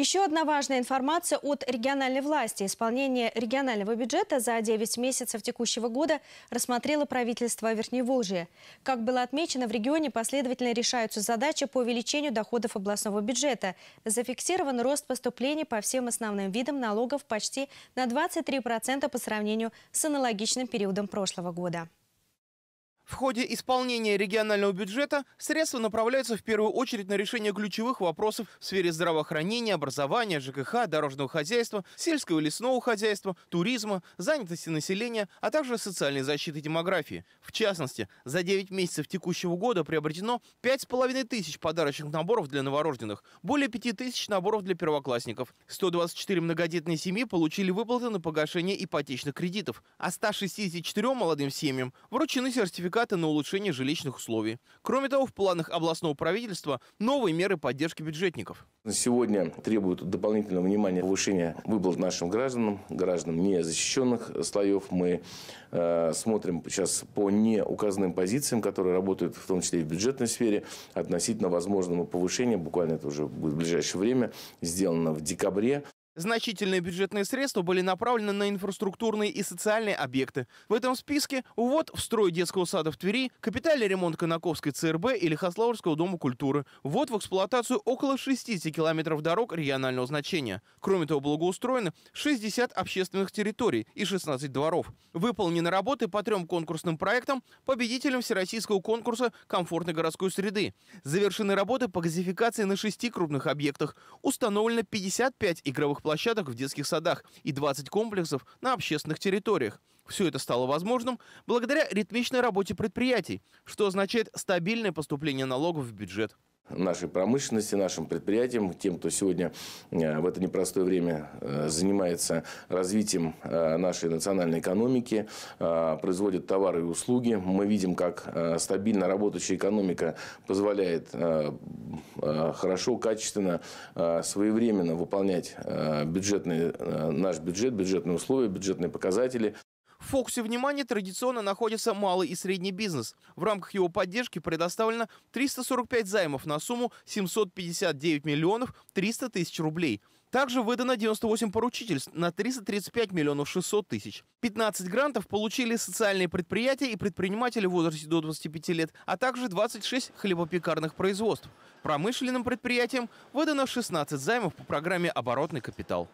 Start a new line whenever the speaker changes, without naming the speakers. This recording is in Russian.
Еще одна важная информация от региональной власти. Исполнение регионального бюджета за 9 месяцев текущего года рассмотрело правительство Верхневолжья. Как было отмечено, в регионе последовательно решаются задачи по увеличению доходов областного бюджета. Зафиксирован рост поступлений по всем основным видам налогов почти на 23% по сравнению с аналогичным периодом прошлого года.
В ходе исполнения регионального бюджета средства направляются в первую очередь на решение ключевых вопросов в сфере здравоохранения, образования, ЖКХ, дорожного хозяйства, сельского и лесного хозяйства, туризма, занятости населения, а также социальной защиты демографии. В частности, за 9 месяцев текущего года приобретено 5,5 тысяч подарочных наборов для новорожденных, более 5 тысяч наборов для первоклассников. 124 многодетные семьи получили выплаты на погашение ипотечных кредитов, а 164 молодым семьям вручены сертификаты откаты на улучшение жилищных условий. Кроме того, в планах областного правительства новые меры поддержки бюджетников.
Сегодня требуют дополнительного внимания повышения выплат нашим гражданам, гражданам незащищенных слоев. Мы э, смотрим сейчас по неуказанным позициям, которые работают в том числе и в бюджетной сфере, относительно возможного повышения. Буквально это уже будет в ближайшее время, сделано в декабре.
Значительные бюджетные средства были направлены на инфраструктурные и социальные объекты. В этом списке увод в строй детского сада в Твери, капитальный ремонт Конаковской ЦРБ и Лихославльского дома культуры, ввод в эксплуатацию около 60 километров дорог регионального значения. Кроме того, благоустроены 60 общественных территорий и 16 дворов. Выполнены работы по трем конкурсным проектам, победителям Всероссийского конкурса комфортной городской среды. Завершены работы по газификации на шести крупных объектах. Установлено 55 игровых игровых площадок в детских садах и 20 комплексов на общественных территориях. Все это стало возможным благодаря ритмичной работе предприятий, что означает стабильное поступление налогов в
бюджет нашей промышленности, нашим предприятиям, тем, кто сегодня э, в это непростое время э, занимается развитием э, нашей национальной экономики, производит товары и услуги. Мы видим, как стабильно работающая экономика позволяет хорошо, качественно, своевременно выполнять бюджетные, наш бюджет, бюджетные условия, бюджетные показатели.
В фокусе внимания традиционно находится малый и средний бизнес. В рамках его поддержки предоставлено 345 займов на сумму 759 миллионов 300 тысяч рублей. Также выдано 98 поручительств на 335 миллионов 600 тысяч. 15 грантов получили социальные предприятия и предприниматели в возрасте до 25 лет, а также 26 хлебопекарных производств. Промышленным предприятиям выдано 16 займов по программе «Оборотный капитал».